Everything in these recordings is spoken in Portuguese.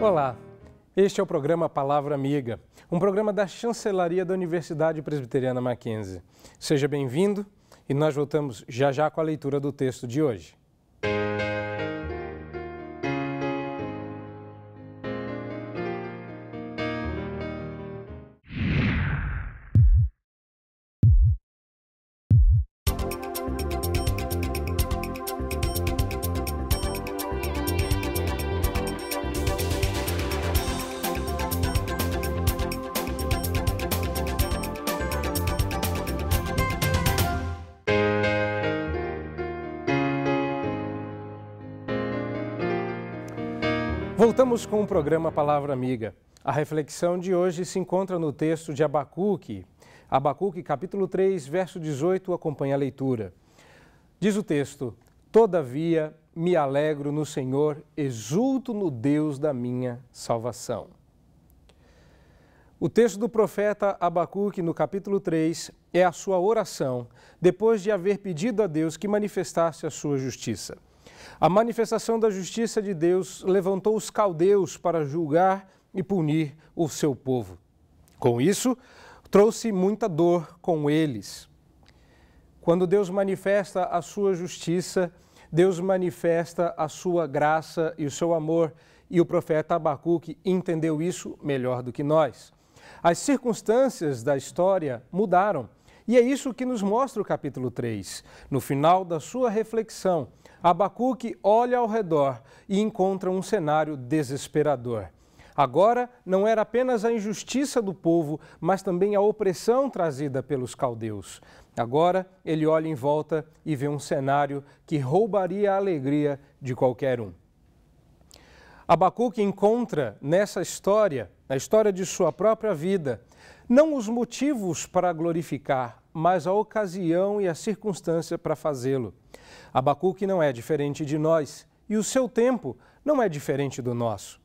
Olá, este é o programa Palavra Amiga, um programa da chancelaria da Universidade Presbiteriana Mackenzie. Seja bem-vindo e nós voltamos já já com a leitura do texto de hoje. Voltamos com o programa Palavra Amiga. A reflexão de hoje se encontra no texto de Abacuque. Abacuque, capítulo 3, verso 18, acompanha a leitura. Diz o texto: Todavia me alegro no Senhor, exulto no Deus da minha salvação. O texto do profeta Abacuque, no capítulo 3, é a sua oração, depois de haver pedido a Deus que manifestasse a sua justiça. A manifestação da justiça de Deus levantou os caldeus para julgar e punir o seu povo. Com isso, trouxe muita dor com eles. Quando Deus manifesta a sua justiça, Deus manifesta a sua graça e o seu amor, e o profeta Abacuque entendeu isso melhor do que nós. As circunstâncias da história mudaram e é isso que nos mostra o capítulo 3. No final da sua reflexão, Abacuque olha ao redor e encontra um cenário desesperador. Agora não era apenas a injustiça do povo, mas também a opressão trazida pelos caldeus. Agora ele olha em volta e vê um cenário que roubaria a alegria de qualquer um. Abacuque encontra nessa história na história de sua própria vida, não os motivos para glorificar, mas a ocasião e a circunstância para fazê-lo. Abacuque não é diferente de nós e o seu tempo não é diferente do nosso.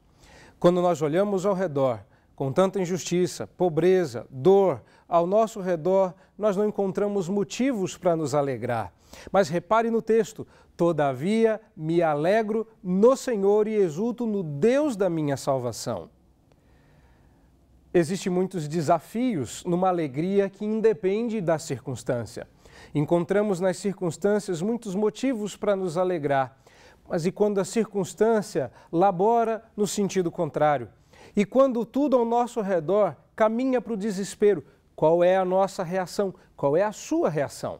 Quando nós olhamos ao redor, com tanta injustiça, pobreza, dor ao nosso redor, nós não encontramos motivos para nos alegrar. Mas repare no texto: Todavia me alegro no Senhor e exulto no Deus da minha salvação. Existem muitos desafios numa alegria que independe da circunstância. Encontramos nas circunstâncias muitos motivos para nos alegrar, mas e quando a circunstância labora no sentido contrário? E quando tudo ao nosso redor caminha para o desespero, qual é a nossa reação? Qual é a sua reação?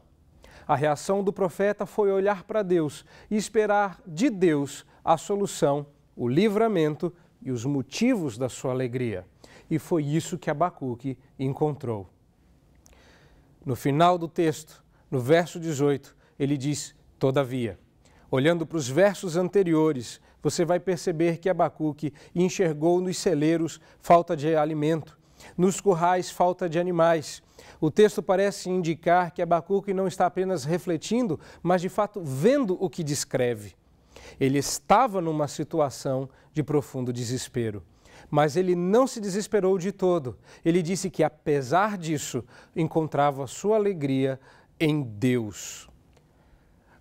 A reação do profeta foi olhar para Deus e esperar de Deus a solução, o livramento e os motivos da sua alegria e foi isso que Abacuque encontrou. No final do texto, no verso 18, ele diz: Todavia. Olhando para os versos anteriores, você vai perceber que Abacuque enxergou nos celeiros falta de alimento, nos currais falta de animais. O texto parece indicar que Abacuque não está apenas refletindo, mas de fato vendo o que descreve. Ele estava numa situação de profundo desespero. Mas ele não se desesperou de todo. Ele disse que, apesar disso, encontrava sua alegria em Deus.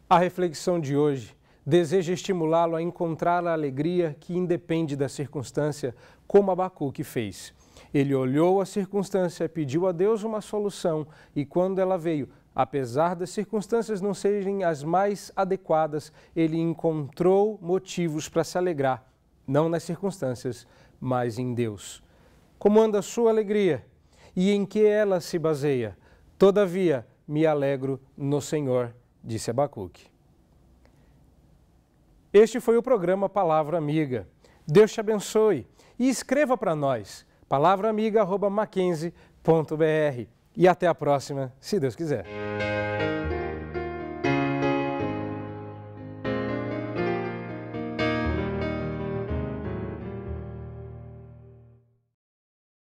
A reflexão de hoje deseja estimulá-lo a encontrar a alegria que independe da circunstância, como Abacuque fez. Ele olhou a circunstância, pediu a Deus uma solução e, quando ela veio, apesar das circunstâncias não serem as mais adequadas, ele encontrou motivos para se alegrar, não nas circunstâncias, mas em Deus. Como anda a sua alegria e em que ela se baseia? Todavia me alegro no Senhor, disse Abacuque. Este foi o programa Palavra Amiga. Deus te abençoe e escreva para nós, palavraamiga.mackenzie.br. E até a próxima, se Deus quiser.